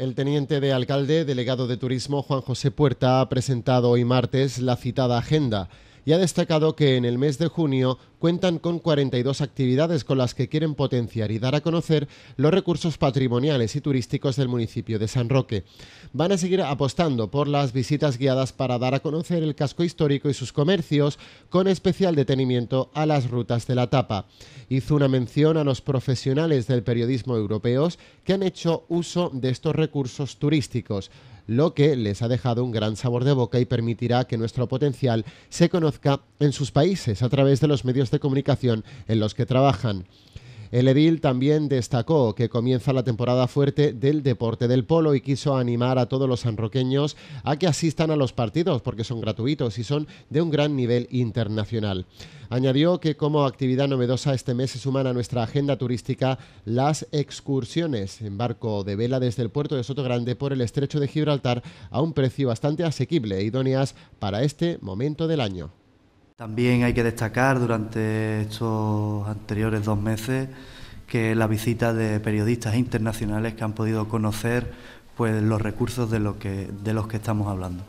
El teniente de alcalde, delegado de turismo Juan José Puerta, ha presentado hoy martes la citada agenda y ha destacado que en el mes de junio cuentan con 42 actividades con las que quieren potenciar y dar a conocer los recursos patrimoniales y turísticos del municipio de San Roque. Van a seguir apostando por las visitas guiadas para dar a conocer el casco histórico y sus comercios, con especial detenimiento a las rutas de la tapa. Hizo una mención a los profesionales del periodismo europeos que han hecho uso de estos recursos turísticos lo que les ha dejado un gran sabor de boca y permitirá que nuestro potencial se conozca en sus países a través de los medios de comunicación en los que trabajan. El Edil también destacó que comienza la temporada fuerte del deporte del polo y quiso animar a todos los sanroqueños a que asistan a los partidos porque son gratuitos y son de un gran nivel internacional. Añadió que como actividad novedosa este mes se suman a nuestra agenda turística las excursiones en barco de vela desde el puerto de Soto Grande por el estrecho de Gibraltar a un precio bastante asequible, e idóneas para este momento del año. También hay que destacar durante estos anteriores dos meses que la visita de periodistas internacionales que han podido conocer pues, los recursos de, lo que, de los que estamos hablando.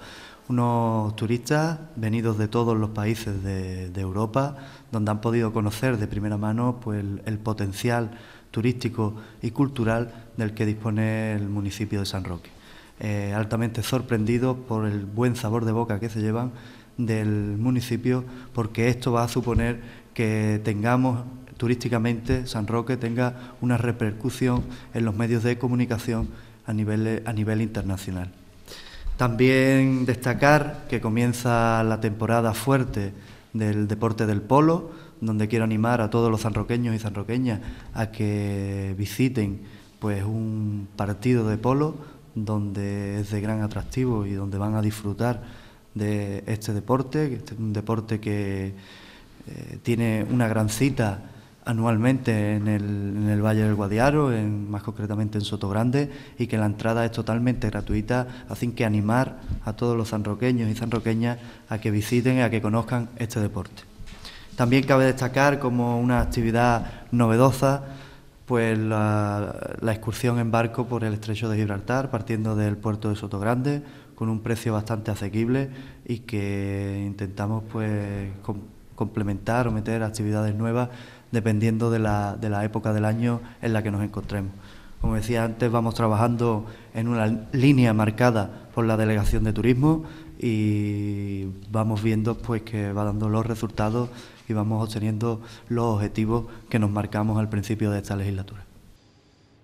Unos turistas venidos de todos los países de, Europa, donde han podido conocer de primera mano pues, el potencial turístico y cultural del que dispone el municipio de San Roque. Eh, altamente sorprendidos por el buen sabor de boca que se llevan del municipio, porque esto va a suponer que tengamos turísticamente San Roque tenga una repercusión en los medios de comunicación a nivel, a nivel internacional. También destacar que comienza la temporada fuerte del deporte del polo, donde quiero animar a todos los sanroqueños y sanroqueñas a que visiten pues un partido de polo donde es de gran atractivo y donde van a disfrutar de este deporte, que este es un deporte que eh, tiene una gran cita anualmente en el, Valle del Guadiaro, más concretamente en Soto Grande... y que la entrada es totalmente gratuita, así que animar a todos los sanroqueños y sanroqueñas... a que visiten y a que conozcan este deporte. También cabe destacar como una actividad novedosa pues la, excursión en barco por el estrecho de Gibraltar, partiendo del puerto de Sotogrande, con un precio bastante asequible y que intentamos pues complementar o meter actividades nuevas dependiendo de la, de la época del año en la que nos encontremos. Como decía antes, vamos trabajando en una línea marcada por la Delegación de Turismo y vamos viendo pues que va dando los resultados y vamos obteniendo los objetivos que nos marcamos al principio de esta legislatura.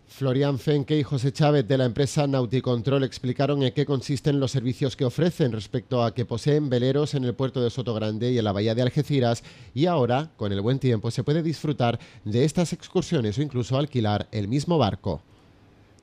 Florian Fenke y José Chávez de la empresa Nauticontrol explicaron en qué consisten los servicios que ofrecen respecto a que poseen veleros en el puerto de Sotogrande y en la bahía de Algeciras y ahora, con el buen tiempo, se puede disfrutar de estas excursiones o incluso alquilar el mismo barco.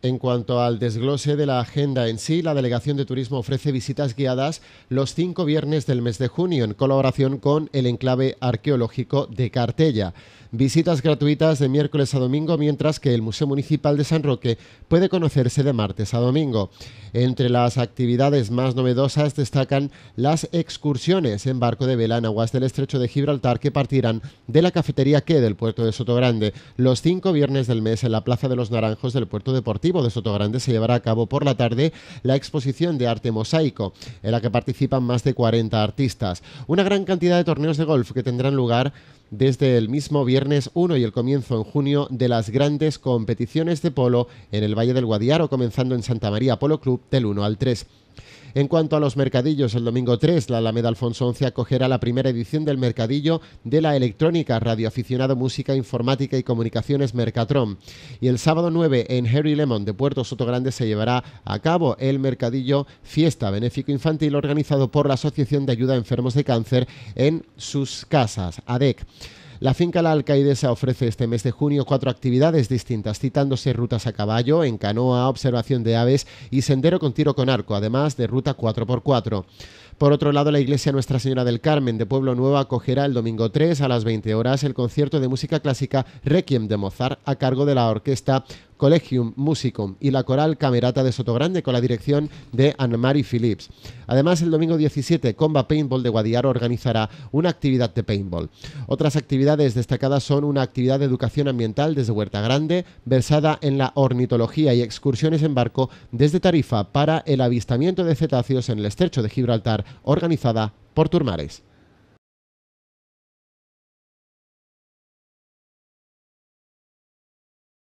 En cuanto al desglose de la agenda en sí, la Delegación de Turismo ofrece visitas guiadas los cinco viernes del mes de junio en colaboración con el enclave arqueológico de Cartella. Visitas gratuitas de miércoles a domingo, mientras que el Museo Municipal de San Roque puede conocerse de martes a domingo. Entre las actividades más novedosas destacan las excursiones en barco de vela en aguas del estrecho de Gibraltar que partirán de la cafetería que del puerto de Sotogrande los cinco viernes del mes en la Plaza de los Naranjos del puerto deportivo de de Sotogrande se llevará a cabo por la tarde la exposición de arte mosaico, en la que participan más de 40 artistas. Una gran cantidad de torneos de golf que tendrán lugar desde el mismo viernes 1 y el comienzo en junio de las grandes competiciones de polo en el Valle del Guadiaro, comenzando en Santa María Polo Club del 1 al 3. En cuanto a los mercadillos, el domingo 3, la Alameda Alfonso XI acogerá la primera edición del mercadillo de la electrónica, radioaficionado, música, informática y comunicaciones Mercatron. Y el sábado 9, en Harry Lemon de Puerto Sotogrande, se llevará a cabo el mercadillo Fiesta Benéfico Infantil organizado por la Asociación de Ayuda a Enfermos de Cáncer en sus casas, ADEC. La finca La Alcaidesa ofrece este mes de junio cuatro actividades distintas, citándose rutas a caballo, en canoa, observación de aves y sendero con tiro con arco, además de ruta 4x4. Por otro lado, la Iglesia Nuestra Señora del Carmen de Pueblo Nuevo acogerá el domingo 3 a las 20 horas el concierto de música clásica Requiem de Mozart a cargo de la orquesta Collegium Musicum y la coral Camerata de Sotogrande con la dirección de Anne-Marie Phillips. Además, el domingo 17, Comba Paintball de Guadiaro organizará una actividad de paintball. Otras actividades destacadas son una actividad de educación ambiental desde Huerta Grande, versada en la ornitología y excursiones en barco desde Tarifa para el avistamiento de cetáceos en el estrecho de Gibraltar, organizada por Turmares.